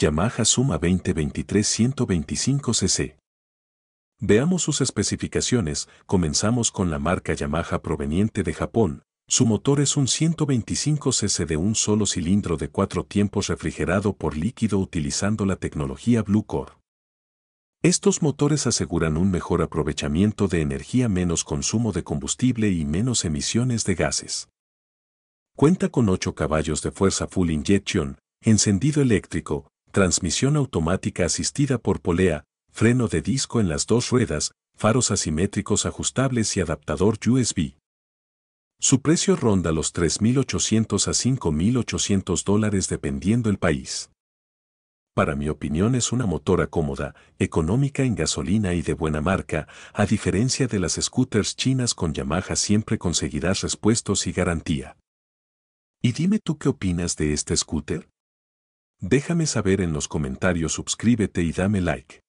Yamaha Suma 2023-125cc. Veamos sus especificaciones, comenzamos con la marca Yamaha proveniente de Japón. Su motor es un 125cc de un solo cilindro de cuatro tiempos refrigerado por líquido utilizando la tecnología Blue Core. Estos motores aseguran un mejor aprovechamiento de energía, menos consumo de combustible y menos emisiones de gases. Cuenta con 8 caballos de fuerza full injection, encendido eléctrico, transmisión automática asistida por polea, freno de disco en las dos ruedas, faros asimétricos ajustables y adaptador USB. Su precio ronda los 3.800 a 5.800 dólares dependiendo el país. Para mi opinión es una motora cómoda, económica en gasolina y de buena marca, a diferencia de las scooters chinas con Yamaha siempre conseguirás respuestos y garantía. ¿Y dime tú qué opinas de este scooter? Déjame saber en los comentarios, suscríbete y dame like.